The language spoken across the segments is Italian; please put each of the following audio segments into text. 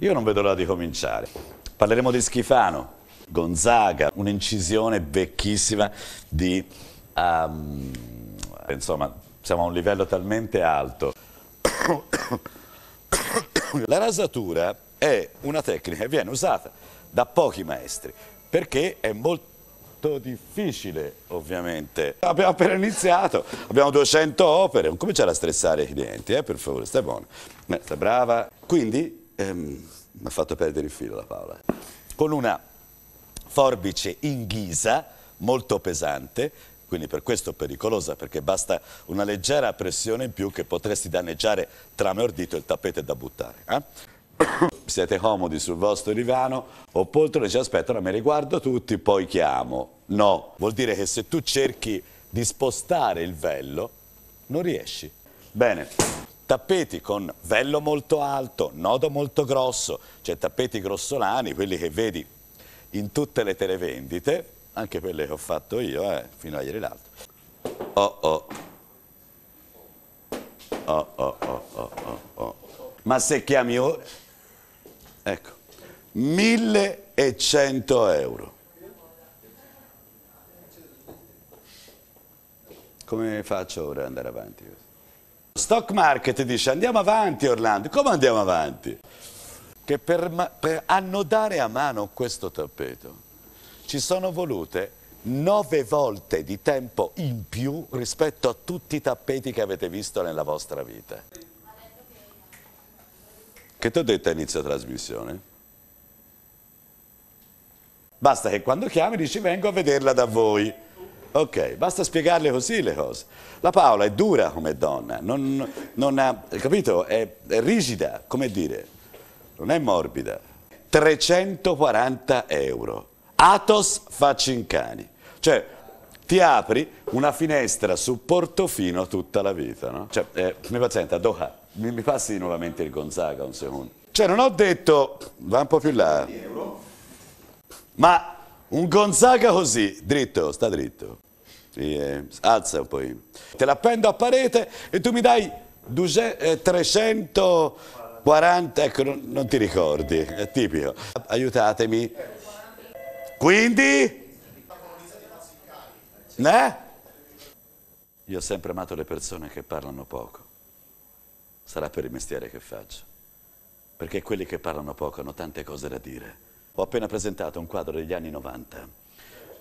Io non vedo l'ora di cominciare. Parleremo di Schifano, Gonzaga, un'incisione vecchissima di... Um, insomma, siamo a un livello talmente alto. La rasatura è una tecnica che viene usata da pochi maestri, perché è molto difficile ovviamente abbiamo appena iniziato abbiamo 200 opere non cominciare a stressare i clienti eh, per favore stai buono eh, stai brava quindi Ehm, mi ha fatto perdere il filo la Paola. Con una forbice in ghisa, molto pesante, quindi per questo pericolosa perché basta una leggera pressione in più che potresti danneggiare trame ordito il tappeto da buttare. Eh? Siete comodi sul vostro divano o poltrone ci aspettano, mi riguardo tutti, poi chiamo. No, vuol dire che se tu cerchi di spostare il vello non riesci. Bene tappeti con vello molto alto, nodo molto grosso, cioè tappeti grossolani, quelli che vedi in tutte le televendite, anche quelle che ho fatto io, eh, fino a ieri l'altro. Oh oh. Oh oh oh oh oh oh. Ma se chiami ora... Ecco, 1100 euro. Come faccio ora ad andare avanti? stock market dice andiamo avanti Orlando, come andiamo avanti? Che per, per annodare a mano questo tappeto ci sono volute nove volte di tempo in più rispetto a tutti i tappeti che avete visto nella vostra vita. Che ti ho detto a inizio trasmissione? Basta che quando chiami dici vengo a vederla da voi. Ok, basta spiegarle così le cose. La Paola è dura come donna, non, non ha, capito? È, è rigida, come dire, non è morbida. 340 euro. Atos Facincani. Cioè, ti apri una finestra su Portofino tutta la vita, no? Cioè, eh, mi pazienta, Doha, mi, mi passi nuovamente il Gonzaga un secondo. Cioè, non ho detto, va un po' più là. Ma un Gonzaga così, dritto, sta dritto. Eh, alza poi. Te la appendo a parete e tu mi dai 340, eh, ecco, non, ti ricordi, è tipico. Aiutatemi. Quindi? Eh? Io ho sempre amato le persone che parlano poco. Sarà per il mestiere che faccio. Perché quelli che parlano poco hanno tante cose da dire. Ho appena presentato un quadro degli anni 90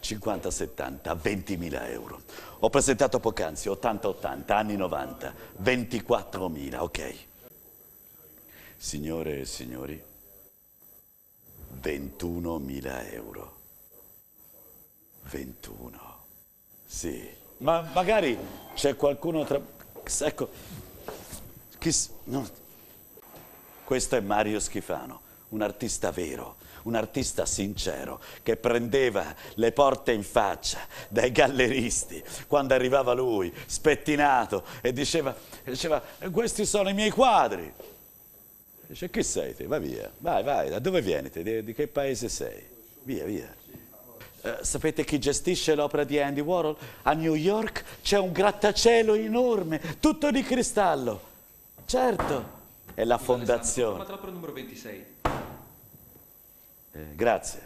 50-70, 20.000 euro. Ho presentato poc'anzi 80-80, anni 90, 24.000, ok. Signore e signori, 21.000 euro. 21. Sì. Ma magari c'è qualcuno tra... Ecco, Chi... no. questo è Mario Schifano un artista vero, un artista sincero che prendeva le porte in faccia dai galleristi quando arrivava lui spettinato e diceva, diceva eh, questi sono i miei quadri. E dice chi sei te? Va via, vai, vai, da dove vieni te? Di, di che paese sei? Via, via. Eh, sapete chi gestisce l'opera di Andy Warhol? A New York c'è un grattacielo enorme, tutto di cristallo. Certo, è la fondazione. troppo Numero 26. Eh, grazie.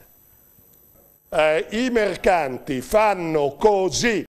Eh, I mercanti fanno così.